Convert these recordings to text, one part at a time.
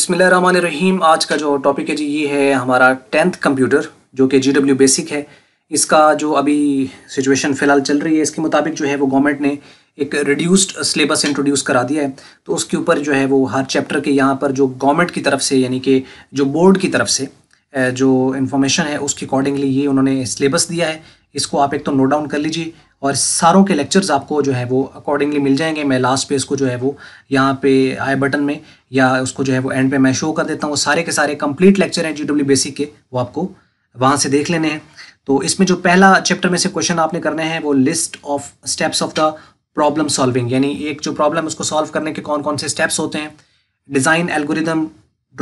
रहीम आज का जो टॉपिक है जी ये है हमारा टेंथ कंप्यूटर जो कि जी डब्ल्यू बेसिक है इसका जो अभी सिचुएशन फ़िलहाल चल रही है इसके मुताबिक जो है वो गवर्नमेंट ने एक रिड्यूस्ड सिलेबस इंट्रोड्यूस करा दिया है तो उसके ऊपर जो है वो हर चैप्टर के यहाँ पर जो गवर्नमेंट की तरफ से यानी कि जो बोर्ड की तरफ से जो इन्फॉर्मेशन है उसके अकॉर्डिंगली ये उन्होंने सिलेबस दिया है इसको आप एक तो नोट डाउन कर लीजिए और सारों के लेक्चर्स आपको जो है वो अकॉर्डिंगली मिल जाएंगे मैं लास्ट पे इसको जो है वो यहाँ पे आई बटन में या उसको जो है वो एंड पे मैं शो कर देता हूँ वो सारे के सारे कंप्लीट लेक्चर हैं जी डब्ल्यू बेसिक के वो आपको वहाँ से देख लेने हैं तो इसमें जो पहला चैप्टर में से क्वेश्चन आपने करने हैं वो list of steps of the problem solving यानी एक जो प्रॉब्लम उसको सॉल्व करने के कौन कौन से स्टेप्स होते हैं design algorithm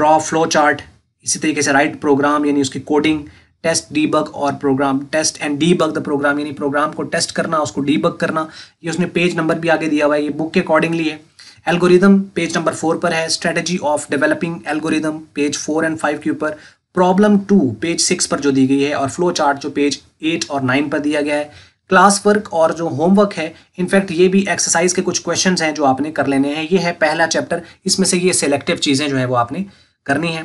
draw flow chart इसी तरीके से राइट प्रोग्राम यानी उसकी कोडिंग टेस्ट डीबग और program test and debug the program यानी प्रोग्राम को टेस्ट करना उसको डीबग करना ये उसने पेज नंबर भी आगे दिया हुआ है ये बुक के अकॉर्डिंगली है एल्गोरिदम पेज नंबर फोर पर है strategy of developing algorithm page four and five के ऊपर प्रॉब्लम टू पेज सिक्स पर जो दी गई है और फ्लो चार्ट जो पेज एट और नाइन पर दिया गया है क्लास वर्क और जो होमवर्क है इनफैक्ट ये भी एक्सरसाइज के कुछ क्वेश्चन हैं जो आपने कर लेने हैं ये है पहला चैप्टर इसमें से ये सेलेक्टिव चीज़ें जो है वो आपने करनी है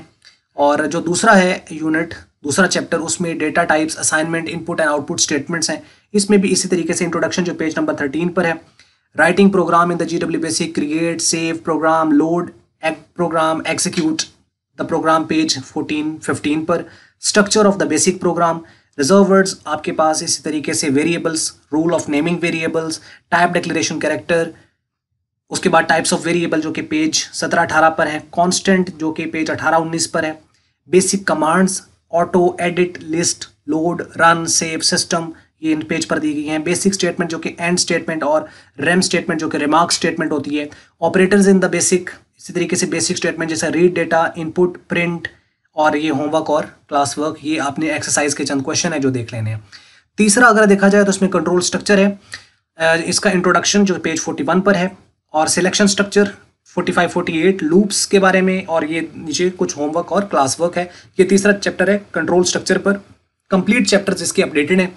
और जो दूसरा है यूनिट दूसरा चैप्टर उसमें data types assignment input and output statements हैं इसमें भी इसी तरीके से इंट्रोडक्शन जो पेज नंबर थर्टीन पर है writing program in the G W basic create save program load program execute the program page fourteen fifteen पर structure of the basic program reserve words आपके पास इसी तरीके से variables rule of naming variables type declaration character उसके बाद types of variable जो कि पेज सत्रह अठारह पर है कॉन्स्टेंट जो कि पेज अठारह उन्नीस पर है basic commands auto edit list load run save system ये इन पेज पर दी गई हैं बेसिक स्टेटमेंट जो कि एंड स्टेटमेंट और रेम स्टेटमेंट जो कि रिमार्क स्टेटमेंट होती है ऑपरेटर्स इन द बेसिक इसी तरीके से बेसिक स्टेटमेंट जैसे रीड डेटा इनपुट प्रिंट और ये होमवर्क और क्लास वर्क ये आपने एक्सरसाइज के चंद क्वेश्चन है जो देख लेने हैं तीसरा अगर देखा जाए तो इसमें कंट्रोल स्ट्रक्चर है इसका इंट्रोडक्शन जो पेज 41 पर है और सिलेक्शन स्ट्रक्चर 45, 48 लूप्स के बारे में और ये नीचे कुछ होमवर्क और क्लास वर्क है ये तीसरा चैप्टर है कंट्रोल स्ट्रक्चर पर कंप्लीट चैप्टर जिसके अपडेटेड हैं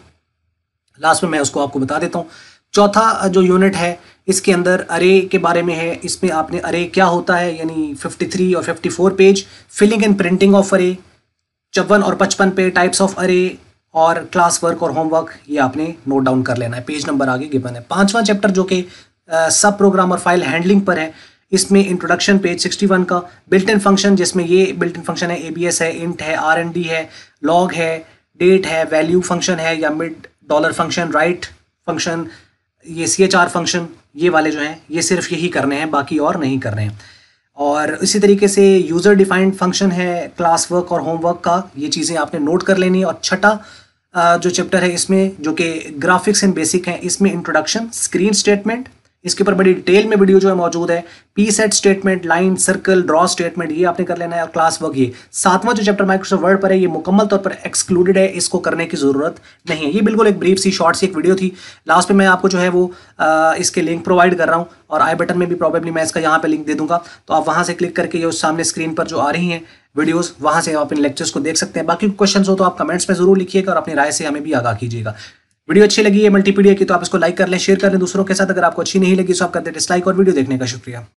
लास्ट में मैं उसको आपको बता देता हूँ चौथा जो यूनिट है इसके अंदर अरे के बारे में है इसमें आपने अरे क्या होता है यानी थ्री और four page filling and printing of array चौवन और पचपन पे टाइप्स ऑफ अरे और क्लास वर्क और होमवर्क ये आपने नोट डाउन कर लेना है पेज नंबर आगे गिवन है पांचवा चैप्टर जो कि सब प्रोग्राम और फाइल हैंडलिंग पर है इसमें इंट्रोडक्शन पेज 61 का बिल्ट इन फंक्शन जिसमें ये बिल्ट इन फंक्शन है एस है इंट है आर एन डी है लॉग है डेट है वैल्यू फंक्शन है या mid dollar function right function ये सी एच आर फंक्शन ये वाले जो हैं ये सिर्फ यही करने हैं बाकी और नहीं करने हैं और इसी तरीके से यूज़र डिफाइंड फंक्शन है क्लास वर्क और होमवर्क का ये चीज़ें आपने नोट कर लेनी है और छठा जो चैप्टर है इसमें जो कि ग्राफिक्स एंड बेसिक हैं इसमें इंट्रोडक्शन स्क्रीन स्टेटमेंट इसके ऊपर बड़ी डिटेल में वीडियो जो है मौजूद है P set statement line circle draw statement ये आपने कर लेना है और क्लास वर्क ये सातवां जो चैप्टर माइक्रोसॉफ्ट वर्ड पर है ये मुकम्मल तौर पर एक्सक्लूडेड है इसको करने की ज़रूरत नहीं है ये बिल्कुल एक ब्रीफ सी शॉर्ट सी एक वीडियो थी लास्ट में मैं आपको जो है वो आ, इसके लिंक प्रोवाइड कर रहा हूँ और आई बटन में भी प्रॉब्लली मैं इसका यहाँ पर लिंक दे दूंगा तो आप वहाँ से क्लिक करके ये सामने स्क्रीन पर जो आ रही हैं वीडियोज वहाँ से आप इन लेक्चर्स को देख सकते हैं बाकी क्वेश्चन हो तो आप कमेंट्स में ज़रूर लिखिएगा और अपनी राय से हमें भी आगा कीजिएगा वीडियो अच्छी लगी है मल्टीपीडिया की तो आप इसको लाइक कर लें शेयर कर लें दूसरों के साथ अगर आपको अच्छी नहीं लगी तो आप कर दें डिसलाइक और वीडियो देखने का शुक्रिया